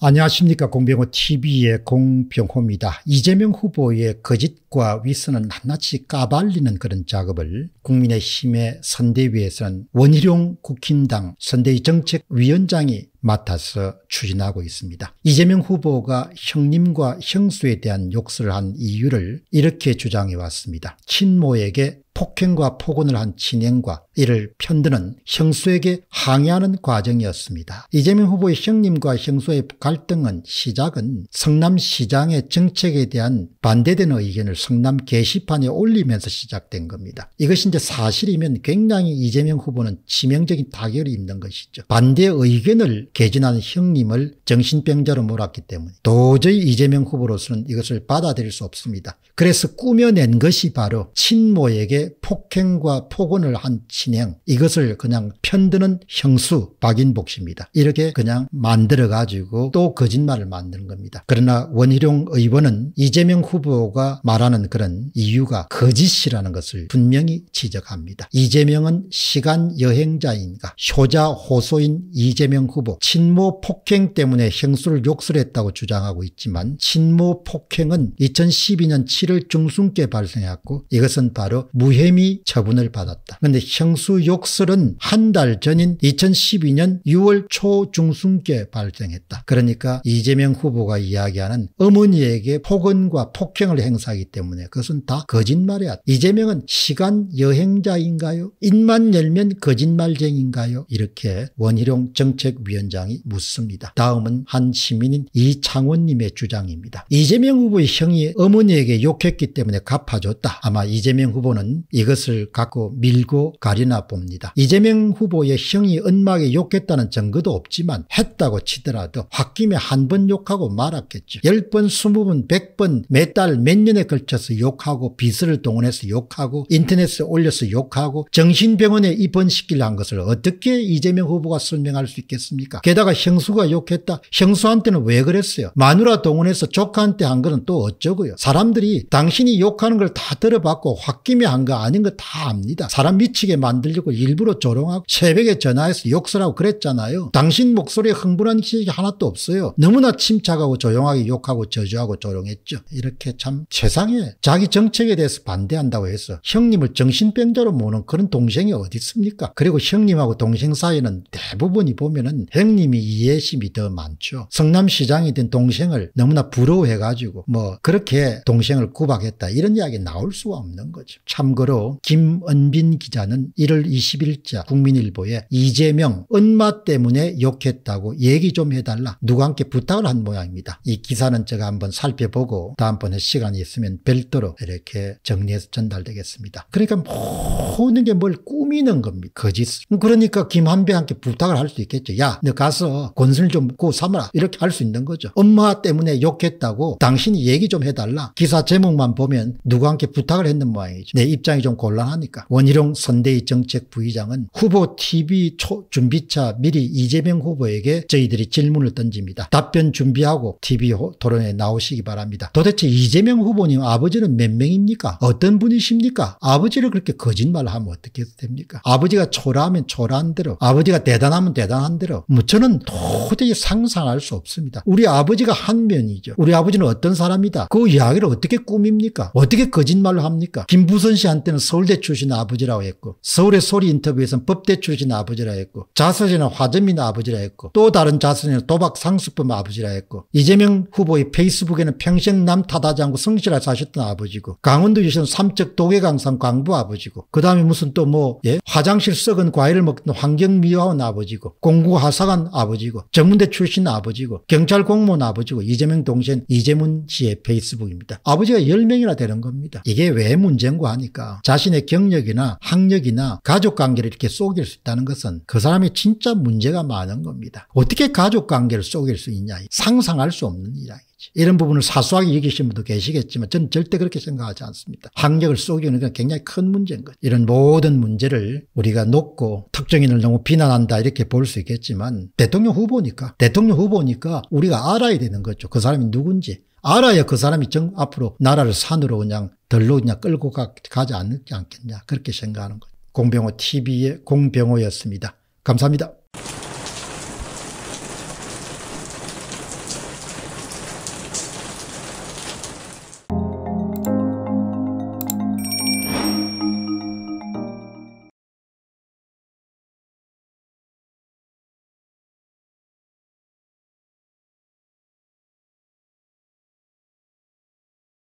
안녕하십니까 공병호 tv의 공병호입니다. 이재명 후보의 거짓과 위선은 낱낱이 까발리는 그런 작업을 국민의힘의 선대위에서는 원희룡 국힘당 선대위 정책위원장이 맡아서 추진하고 있습니다. 이재명 후보가 형님과 형수에 대한 욕설을 한 이유를 이렇게 주장해 왔습니다. 친모에게 폭행과 폭언을 한 진행과 이를 편드는 형수에게 항의하는 과정이었습니다. 이재명 후보의 형님과 형수의 갈등은 시작은 성남시장의 정책에 대한 반대되는 의견을 성남 게시판에 올리면서 시작된 겁니다. 이것이 이제 사실이면 굉장히 이재명 후보는 치명적인 타격을 입는 것이죠. 반대 의견을 개진한 형님을 정신병자로 몰았기 때문에 도저히 이재명 후보로서는 이것을 받아들일 수 없습니다. 그래서 꾸며낸 것이 바로 친모에게 폭행과 폭언을 한 친형 이것을 그냥 편드는 형수 박인복 씨입니다. 이렇게 그냥 만들어가지고 또 거짓말을 만드는 겁니다. 그러나 원희룡 의원은 이재명 후보가 말하는 그런 이유가 거짓이라는 것을 분명히 지적합니다. 이재명은 시간 여행자인가 효자 호소인 이재명 후보 친모 폭행 때문에 형수를 욕설했다고 주장하고 있지만 친모 폭행은 2012년 7월 중순께 발생했고 이것은 바로 무혐의 처분을 받았다. 그런데 형수 욕설은 한 달 전인 2012년 6월 초중순께 발생했다. 그러니까 이재명 후보가 이야기하는 어머니에게 폭언과 폭행을 행사하기 때문에 그것은 다 거짓말이야. 이재명은 시간 여행자인가요? 입만 열면 거짓말쟁인가요? 이렇게 원희룡 정책위원 위원장이 묻습니다. 다음은 한 시민인 이창원님의 주장입니다. 이재명 후보의 형이 어머니에게 욕했기 때문에 갚아줬다. 아마 이재명 후보는 이것을 갖고 밀고 가리나 봅니다. 이재명 후보의 형이 은막에 욕했다는 증거도 없지만 했다고 치더라도 홧김에 한 번 욕하고 말았겠죠. 10번, 20번, 100번 몇 달, 몇 년에 걸쳐서 욕하고 빚을 동원해서 욕하고 인터넷에 올려서 욕하고 정신병원에 입원시키려 한 것을 어떻게 이재명 후보가 설명할 수 있겠습니까? 아닙니까? 게다가 형수가 욕했다. 형수한테는 왜 그랬어요? 마누라 동원해서 조카한테 한 거는 또 어쩌고요? 사람들이 당신이 욕하는 걸 다 들어봤고 홧김에 한 거 아닌 거 다 압니다. 사람 미치게 만들려고 일부러 조롱하고 새벽에 전화해서 욕설하고 그랬잖아요. 당신 목소리에 흥분한 지식이 하나도 없어요. 너무나 침착하고 조용하게 욕하고 저주하고 조롱했죠. 이렇게 참 세상에 자기 정책에 대해서 반대한다고 해서 형님을 정신병자로 모는 그런 동생이 어디 있습니까? 그리고 형님하고 동생 사이는 대부분이 보면은 행 형님이 이해심이 더 많죠. 성남시장이된 동생을 너무나 부러워해가지고 뭐 그렇게 동생을 구박했다 이런 이야기 나올 수가 없는 거죠. 참고로 김은빈 기자는 1월 20일자 국민일보에 이재명 엄마 때문에 욕했다고 얘기 좀 해달라 누가 함께 부탁을 한 모양입니다. 이 기사는 제가 한번 살펴보고 다음번에 시간이 있으면 별도로 이렇게 정리해서 전달되겠습니다. 그러니까 모든 게 뭘 꾸미는 겁니다. 거짓. 그러니까 김한배한테 부탁을 할 수 있겠죠. 야, 너 가서 권선을 좀 구워 삼아라 이렇게 할 수 있는 거죠. 엄마 때문에 욕했다고 당신이 얘기 좀 해달라. 기사 제목만 보면 누구한테 부탁을 했는 모양이죠. 내 입장이 좀 곤란하니까. 원희룡 선대위 정책 부의장은 후보 TV 초 준비차 미리 이재명 후보에게 저희들이 질문을 던집니다. 답변 준비하고 TV 토론에 나오시기 바랍니다. 도대체 이재명 후보님 아버지는 몇 명입니까? 어떤 분이십니까? 아버지를 그렇게 거짓말을 하면 어떻게 됩니까? 아버지가 초라하면 초라한 대로 아버지가 대단하면 대단한 대로 뭐 저는 도저히 상상할 수 없습니다. 우리 아버지가 한 면이죠. 우리 아버지는 어떤 사람이다. 그 이야기를 어떻게 꾸밉니까? 어떻게 거짓말을 합니까? 김부선 씨한테는 서울대 출신 아버지라고 했고 서울의 소리 인터뷰에서는 법대 출신 아버지라 했고 자서전은 화점민 아버지라 했고 또 다른 자서전은 도박 상수범 아버지라 했고 이재명 후보의 페이스북에는 평생 남 탓하지 않고 성실하게 사셨던 아버지고 강원도 유신 삼척 도계강산 광부 아버지고 그 다음에 무슨 또뭐 예? 화장실 썩은 과일을 먹던 환경미화원 아버지고 공구하사관 판사 아버지고 정문대 출신 아버지고 경찰 공무원 아버지고 이재명 동생 이재문 씨의 페이스북입니다. 아버지가 10명이나 되는 겁니다. 이게 왜 문제인고 하니까 자신의 경력이나 학력이나 가족관계를 이렇게 속일 수 있다는 것은 그 사람이 진짜 문제가 많은 겁니다. 어떻게 가족관계를 속일 수 있냐 상상할 수 없는 일 이야기 이런 부분을 사소하게 여기신 분도 계시겠지만 저는 절대 그렇게 생각하지 않습니다. 학력을 쏘기는 굉장히 큰 문제인 거죠. 이런 모든 문제를 우리가 놓고 특정인을 너무 비난한다 이렇게 볼 수 있겠지만 대통령 후보니까 대통령 후보니까 우리가 알아야 되는 거죠. 그 사람이 누군지. 알아야 그 사람이 정 앞으로 나라를 산으로 그냥 덜로 그냥 끌고 가, 가지 않겠냐 그렇게 생각하는 거죠. 공병호 TV의 공병호였습니다. 감사합니다.